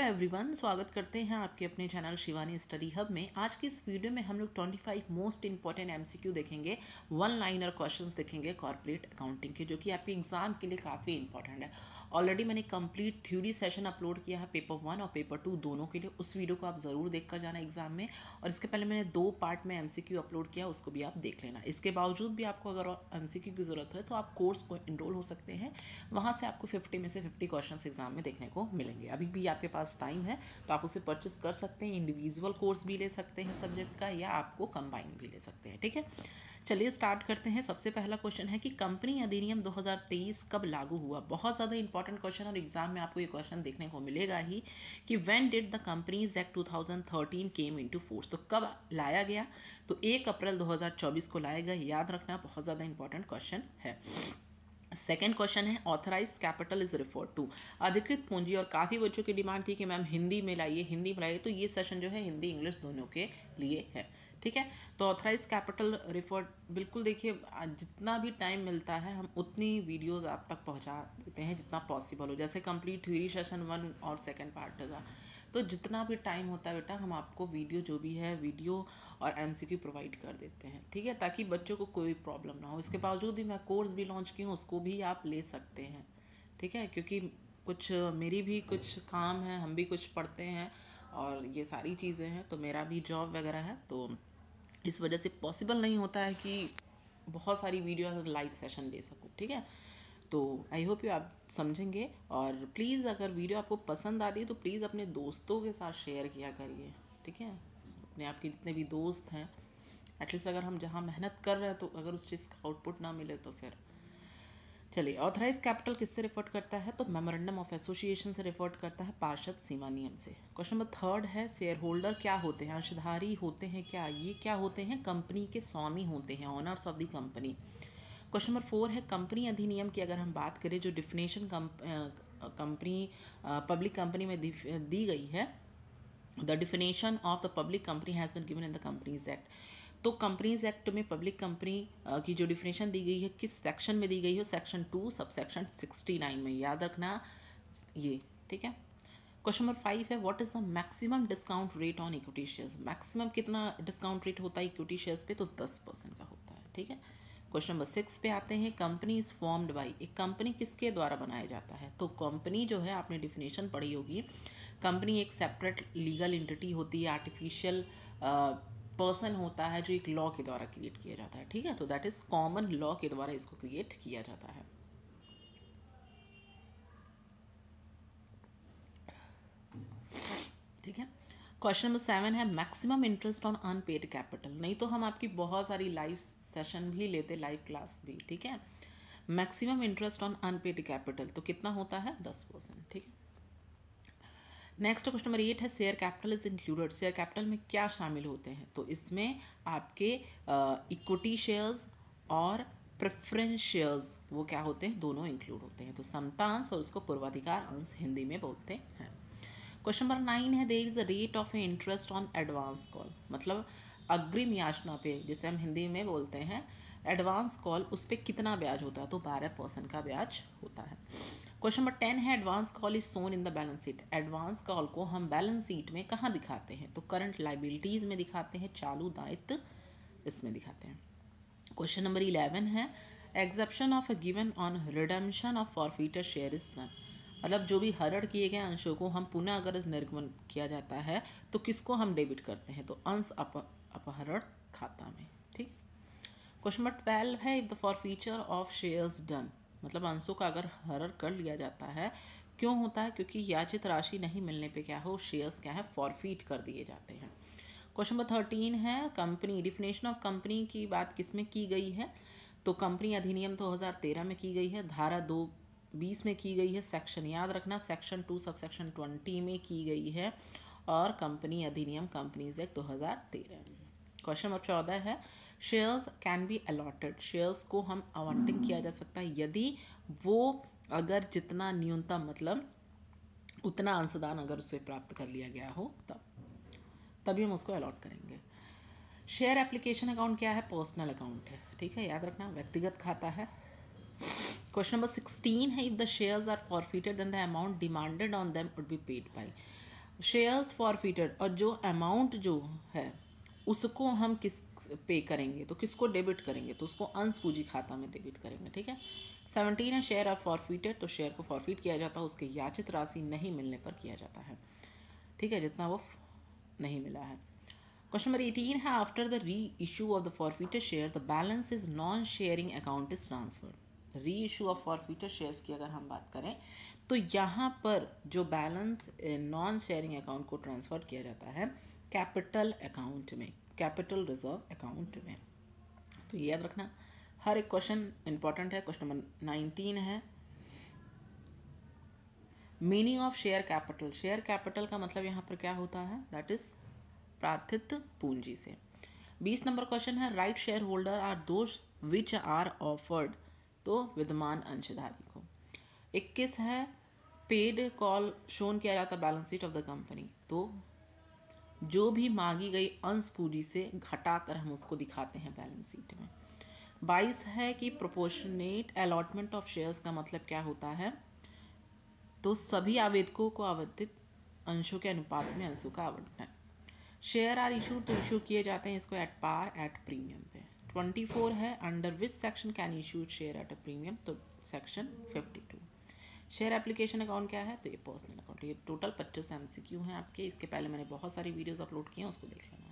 everyone स्वागत करते हैं आपके अपने चैनल शिवानी स्टडी हब में आज की इस वीडियो में हम लोग 25 मोस्ट इंपॉर्टेंट एमसीक्यू देखेंगे वन लाइनर क्वेश्चंस देखेंगे कॉर्पोरेट अकाउंटिंग के जो कि आपके एग्जाम के लिए काफ़ी इंपॉर्टेंट है ऑलरेडी मैंने कंप्लीट थ्योरी सेशन अपलोड किया है पेपर वन और पेपर टू दोनों के लिए उस वीडियो को आप ज़रूर देख कर जाना एग्जाम में और इसके पहले मैंने दो पार्ट में एम अपलोड किया उसको भी आप देख लेना इसके बावजूद भी आपको अगर एम की ज़रूरत है तो आप कोर्स को इनरोल हो सकते हैं वहाँ से आपको फिफ्टी में से फिफ्टी क्वेश्चन एग्जाम में देखने को मिलेंगे अभी भी आपके पास पास टाइम है तो आप उसे परचेस कर सकते हैं इंडिविजुअल कोर्स भी ले सकते हैं सब्जेक्ट का या आपको कंबाइन भी ले सकते हैं ठीक है चलिए स्टार्ट करते हैं सबसे पहला क्वेश्चन है कि कंपनी अधिनियम 2023 कब लागू हुआ बहुत ज़्यादा इंपॉर्टेंट क्वेश्चन और एग्जाम में आपको ये क्वेश्चन देखने को मिलेगा ही कि when did the companies act 2013 came into force तो कब लाया गया तो एक अप्रैल 2024 को लाया गया याद रखना बहुत ज़्यादा इंपॉर्टेंट क्वेश्चन है सेकेंड क्वेश्चन है authorise capital is refer to अधिकृत पूंजी और काफ़ी बच्चों की डिमांड थी कि मैम हिंदी में लाइए हिंदी में लाइए तो ये सेशन जो है हिंदी इंग्लिश दोनों के लिए है ठीक है तो ऑथराइज कैपिटल रिफर बिल्कुल देखिए जितना भी टाइम मिलता है हम उतनी वीडियोस आप तक पहुंचा देते हैं जितना पॉसिबल हो जैसे कंप्लीट थ्यूरी सेशन वन और सेकेंड पार्ट का तो जितना भी टाइम होता है बेटा हम आपको वीडियो जो भी है वीडियो और एम प्रोवाइड कर देते हैं ठीक है ताकि बच्चों को कोई प्रॉब्लम ना हो इसके बावजूद भी मैं कोर्स भी लॉन्च की हूँ उसको भी आप ले सकते हैं ठीक है क्योंकि कुछ मेरी भी कुछ काम है हम भी कुछ पढ़ते हैं और ये सारी चीज़ें हैं तो मेरा भी जॉब वगैरह है तो इस वजह से पॉसिबल नहीं होता है कि बहुत सारी वीडियो लाइव सेशन ले सकूँ ठीक है तो आई होप यू आप समझेंगे और प्लीज़ अगर वीडियो आपको पसंद आती है तो प्लीज़ अपने दोस्तों के साथ शेयर किया करिए ठीक है अपने आपके जितने भी दोस्त हैं एटलीस्ट अगर हम जहाँ मेहनत कर रहे हैं तो अगर उस चीज़ का आउटपुट ना मिले तो फिर चलिए ऑथराइज कैपिटल किससे रिफर्ट करता है तो मेमोरेंडम ऑफ एसोसिएशन से रिफर्ट करता है पार्षद सीमा नियम से क्वेश्चन नंबर थर्ड है शेयर होल्डर क्या होते हैं अंशधारी होते हैं क्या ये क्या होते हैं कंपनी के स्वामी होते हैं owners of the company question number four है कंपनी अधिनियम की अगर हम बात करें जो डिफिनेशन कंपनी पब्लिक कंपनी में दी गई है the definition of the public company has been given in the companies act तो कंपनीज एक्ट में पब्लिक कंपनी की जो डिफिनेशन दी गई है किस सेक्शन में दी गई है section two subsection sixty nine में याद रखना ये ठीक है क्वेश्चन नंबर फाइव है what is the maximum discount rate on equity shares maximum कितना डिस्काउंट रेट होता है इक्विटी शेयर्स पे तो दस परसेंट का होता है ठीक है क्वेश्चन नंबर सिक्स पे आते हैं कंपनी इज फॉर्म्ड बाई एक कंपनी किसके द्वारा बनाया जाता है तो कंपनी जो है आपने डिफिनेशन पढ़ी होगी कंपनी एक सेपरेट लीगल इंटिटी होती है आर्टिफिशियल पर्सन होता है जो एक लॉ के द्वारा क्रिएट किया जाता है ठीक है तो दैट इज़ कॉमन लॉ के द्वारा इसको क्रिएट किया जाता है ठीक है क्वेश्चन नंबर सेवन है maximum interest on unpaid capital नहीं तो हम आपकी बहुत सारी लाइव सेशन भी लेते लाइव क्लास भी ठीक है maximum interest on unpaid capital तो कितना होता है दस परसेंट ठीक है नेक्स्ट क्वेश्चन नंबर एट है share capital is included share capital में क्या शामिल होते हैं तो इसमें आपके इक्विटी शेयर्स और प्रेफरेंस शेयर्स वो क्या होते हैं दोनों इंक्लूड होते हैं तो समतांश और उसको पूर्वाधिकार अंश हिंदी में बोलते हैं क्वेश्चन नंबर नाइन है there is a rate of interest on advance call मतलब अग्रिम याचना पे जिसे हम हिंदी में बोलते हैं एडवांस कॉल उस पर कितना ब्याज होता है तो बारह परसेंट का ब्याज होता है क्वेश्चन नंबर टेन है advance call is shown in the balance sheet advance call को हम बैलेंस शीट में कहाँ दिखाते हैं तो करंट लाइबिलिटीज़ में दिखाते हैं चालू दायित्व इसमें दिखाते हैं क्वेश्चन नंबर इलेवन है exception of a given on redemption of forfeited share is done मतलब जो भी हरड़ किए गए अंशों को हम पुनः अगर निर्गमन किया जाता है तो किसको हम डेबिट करते हैं तो अंश अप, अपहरण खाता में ठीक क्वेश्चन नंबर ट्वेल्व है if the forfeiture of shares done मतलब अंशों का अगर हरर कर लिया जाता है क्यों होता है क्योंकि याचित राशि नहीं मिलने पे क्या हो शेयर्स क्या है फॉरफीट कर दिए जाते हैं क्वेश्चन नंबर थर्टीन है कंपनी डिफिनेशन ऑफ कंपनी की बात किस में की गई है तो कंपनी अधिनियम दो तो में की गई है धारा दो बीस में की गई है सेक्शन याद रखना section two subsection twenty में की गई है और कंपनी अधिनियम कंपनीज एक्ट दो हज़ार तेरह में क्वेश्चन नंबर चौदह है shares can be allotted shares को हम आवंटन किया जा सकता है यदि वो अगर जितना न्यूनतम मतलब उतना अंशदान अगर उसे प्राप्त कर लिया गया हो तब तभी हम उसको अलॉट करेंगे शेयर एप्लीकेशन अकाउंट क्या है पर्सनल अकाउंट है ठीक है याद रखना व्यक्तिगत खाता है क्वेश्चन नंबर सिक्सटीन है if the shares are forfeited then the amount demanded on them would be paid by shares forfeited और जो अमाउंट जो है उसको हम किस पे करेंगे तो किसको डेबिट करेंगे तो उसको अंश पूंजी खाता में डेबिट करेंगे ठीक है सेवनटीन है शेयर आर फॉरफिटेड तो शेयर को फॉरफिट किया जाता है उसके याचित राशि नहीं मिलने पर किया जाता है ठीक है जितना वो नहीं मिला है क्वेश्चन नंबर एटीन है after the reissue of the forfeited share the balance is non sharing account is transferred reissue of forfeited shares की अगर हम बात करें तो यहाँ पर जो बैलेंस नॉन शेयरिंग अकाउंट को ट्रांसफ़र किया जाता है कैपिटल अकाउंट में कैपिटल रिजर्व अकाउंट में तो याद रखना हर एक क्वेश्चन इंपॉर्टेंट है क्वेश्चन नंबर नाइनटीन है meaning of share capital share capital का मतलब यहाँ पर क्या होता है दैट इज प्रार्थित पूंजी से बीस नंबर क्वेश्चन है right share holder are those which are offered तो विद्यमान अंशधारी को इक्कीस है पेड कॉल शोन किया जाता balance sheet of the company तो जो भी मांगी गई अंश पूरी से घटाकर हम उसको दिखाते हैं बैलेंस शीट में बाईस है कि प्रोपोर्शनेट अलॉटमेंट ऑफ शेयर्स का मतलब क्या होता है तो सभी आवेदकों को आवंटित अंशों के अनुपात में अंशों का आवंटन शेयर आर इशू तो इशू किए जाते हैं इसको एट पार एट प्रीमियम पे ट्वेंटी फोर है under which section can issue share at a premium तो section fifty two share application account क्या है तो ये पर्सनल अकाउंट ये टोटल पच्चीस एम सी क्यू हैं आपके इसके पहले मैंने बहुत सारी वीडियोज़ अपलोड किए हैं उसको देख लेना